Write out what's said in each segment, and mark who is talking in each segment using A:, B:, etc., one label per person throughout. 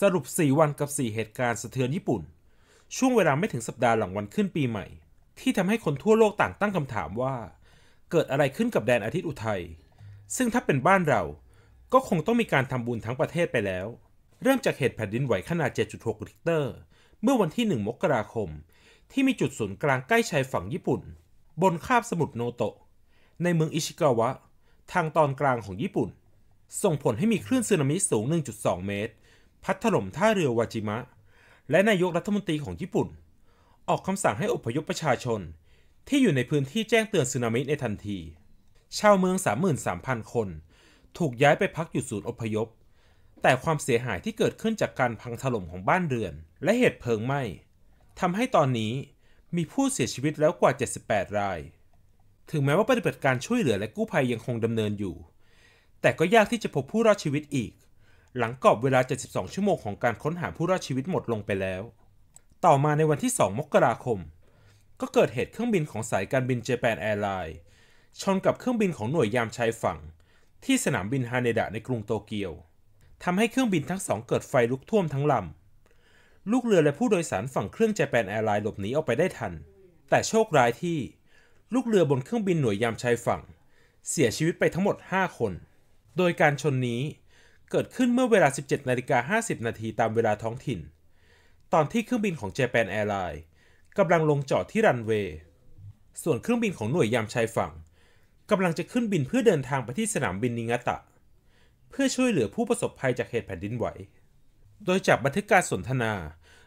A: สรุป4วันกับ4 เหตุการณ์สะเทือนญี่ปุ่น ช่วงเวลาไม่ถึงสัปดาห์หลังวันขึ้นปีใหม่ ที่ทำให้คนทั่วโลกต่างตั้งคำถามว่า เกิดอะไรขึ้นกับแดนอาทิตย์อุทัย ซึ่งถ้าเป็นบ้านเรา ก็คงต้องมีการทำบุญทั้งประเทศไปแล้ว เริ่มจากเหตุแผ่นดินไหวขนาด 7.6 ริกเตอร์ เมื่อวันที่ 1 มกราคม ที่มีจุดศูนย์กลางใกล้ชายฝั่งญี่ปุ่น บนคาบสมุทรโนโตะ ในเมืองอิชิกาวะ ทางตอนกลางของญี่ปุ่น ส่งผลให้มีคลื่นสึนามิสูง 1.2 เมตรพัดถล่มท่าเรือวาจิมะ และนายกรัฐมนตรีของญี่ปุ่น ออกคำสั่งให้อพยพประชาชน ที่อยู่ในพื้นที่แจ้งเตือนสึนามิในทันที ชาวเมือง 33,000 คน ถูกย้ายไปพักอยู่ศูนย์อพยพ แต่ความเสียหายที่เกิดขึ้นจากการพังถล่มของบ้านเรือน และเหตุเพลิงไหม้ทำให้ตอนนี้มีผู้เสียชีวิตแล้วกว่า 78 ราย ถึงแม้ว่าปฏิบัติการช่วยเหลือและกู้ภัยยังคงดำเนินอยู่ แต่ก็ยากที่จะพบผู้รอดชีวิตอีกหลังกรอบเวลา 72 ชั่วโมงของการค้นหาผู้รอดชีวิตหมดลงไปแล้ว ต่อมาในวันที่ 2 มกราคม ก็เกิดเหตุเครื่องบินของสายการบินเจแปนแอร์ไลน์ชนกับเครื่องบินของหน่วยยามชายฝั่ง ที่สนามบินฮาเนดะในกรุงโตเกียว ทำให้เครื่องบินทั้งสองเกิดไฟลุกท่วมทั้งลำ ลูกเรือและผู้โดยสารฝั่งเครื่องเจแปนแอร์ไลน์หลบหนีออกไปได้ทัน แต่โชคร้ายที่ ลูกเรือบนเครื่องบินหน่วยยามชายฝั่ง เสียชีวิตไปทั้งหมด 5 คน โดยการชนนี้เกิดขึ้นเมื่อเวลา 17 นาฬิกา50 นาที ตามเวลาท้องถิ่น ตอนที่เครื่องบินของ Japan Airlines กำลังลงจอดที่รันเวย์ ส่วนเครื่องบินของหน่วยยามชายฝั่งกำลังจะขึ้นบินเพื่อเดินทางไปที่สนามบินนิงาตะ เพื่อช่วยเหลือผู้ประสบภัยจากเหตุแผ่นดินไหว โดยจากบันทึกการสนทนา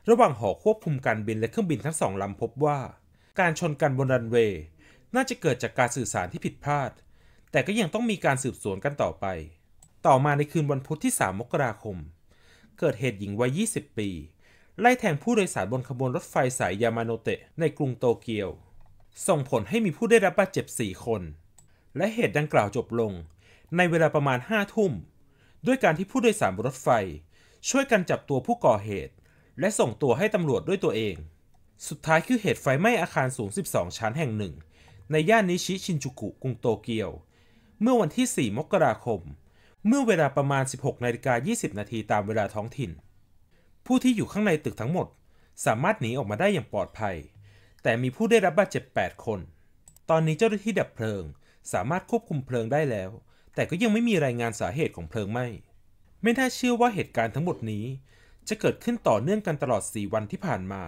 A: ระหว่างหอควบคุมการบินและเครื่องบินทั้งสองลำพบว่า การชนกันบนรันเวย์น่าจะเกิดจากการสื่อสารที่ผิดพลาด แต่ก็ยังต้องมีการสืบสวนกันต่อไปต่อมาในคืนวันพุธที่ 3 มกราคม เกิดเหตุหญิงวัย 20 ปี ไล่แทงผู้โดยสารบนขบวนรถไฟสายยามาโนเตะ ในกรุงโตเกียว ส่งผลให้มีผู้ได้รับบาดเจ็บ 4 คน และเหตุดังกล่าวจบลง ในเวลาประมาณ 5 ทุ่ม ด้วยการที่ผู้โดยสารบนรถไฟ ช่วยกันจับตัวผู้ก่อเหตุ และส่งตัวให้ตำรวจด้วยตัวเอง สุดท้ายคือเหตุไฟไหม้อาคารสูง 12 ชั้นแห่งหนึ่ง ในย่านนิชิชินจูกุ กรุงโตเกียว เมื่อวันที่ 4 มกราคมเมื่อเวลาประมาณ 16นาฬิกา20 นาทีตามเวลาท้องถิ่น ผู้ที่อยู่ข้างในตึกทั้งหมด สามารถหนีออกมาได้อย่างปลอดภัย แต่มีผู้ได้รับบาดเจ็บ 8 คน ตอนนี้เจ้าหน้าที่ดับเพลิง สามารถควบคุมเพลิงได้แล้ว แต่ก็ยังไม่มีรายงานสาเหตุของเพลิงไหม้ไม่น่าเชื่อว่าเหตุการณ์ทั้งหมดนี้ จะเกิดขึ้นต่อเนื่องกันตลอด 4 วันที่ผ่านมา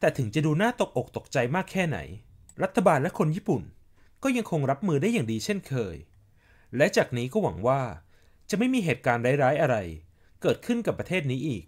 A: แต่ถึงจะดูน่าตกอกตกใจมากแค่ไหน รัฐบาลและคนญี่ปุ่น ก็ยังคงรับมือได้อย่างดีเช่นเคย และจากนี้ก็หวังว่าจะไม่มีเหตุการณ์ร้ายๆอะไรเกิดขึ้นกับประเทศนี้อีก